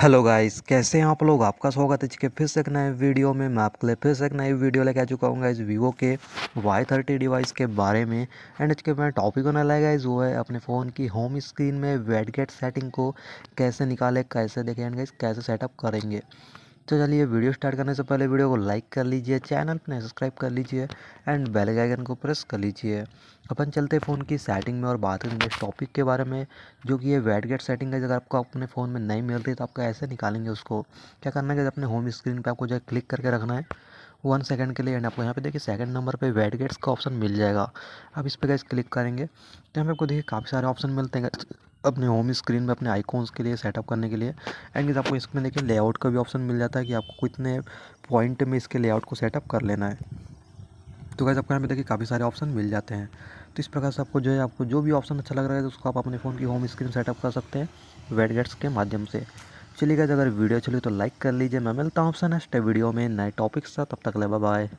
hello guys कैसे हैं आप लोग आपका स्वागत है जी के फिर से एक नए वीडियो में मैं आपके लिए फिर से एक नई वीडियो लेके आ चुका हूँ गाइस वीवो के वाई थर्टी डिवाइस के बारे में एंड इसके मैं टॉपिक होने लगा गाइस वो है अपने फ़ोन की होम स्क्रीन में वेडगेट सेटिंग को कैसे निकाले कैसे देखें एंड गाइस कैसे सेटअप करेंगे तो चलिए वीडियो स्टार्ट करने से पहले वीडियो को लाइक कर लीजिए चैनल पर सब्सक्राइब कर लीजिए एंड बेल आइकन को प्रेस कर लीजिए अपन चलते फ़ोन की सेटिंग में और बात करेंगे इस टॉपिक के बारे में जो कि ये वेट गेट सेटिंग है अगर आपको अपने फ़ोन में नहीं मिलती तो आपको ऐसे निकालेंगे उसको क्या करना है अपने होम स्क्रीन पर आपको जो क्लिक करके रखना है वन सेकंड के लिए एंड आपको यहाँ पे देखिए सेकंड नंबर पे वेट गेट्स का ऑप्शन मिल जाएगा आप इस पर गैस क्लिक करेंगे तो यहाँ पे आपको देखिए काफ़ी सारे ऑप्शन मिलते हैं अपने होम स्क्रीन में अपने आइकॉन्स के लिए सेटअप करने के लिए एंड आपको इसमें देखिए लेआउट का भी ऑप्शन मिल जाता है कि आपको कितने पॉइंट में इसके लेआउट को सेटअप कर लेना है तो गैस आपको यहाँ पे देखिए काफ़ी सारे ऑप्शन मिल जाते हैं तो इस प्रकार से आपको जो है आपको जो भी ऑप्शन अच्छा लग रहा है तो उसको आप अपने फ़ोन की होम स्क्रीन सेटअप कर सकते हैं वेडगेट्स के माध्यम से चलिए गैस अगर वीडियो चली तो लाइक कर लीजिए मैं मिलता हूँ आपसे नेक्स्ट वीडियो में नए टॉपिक्स का तब तक ले बाय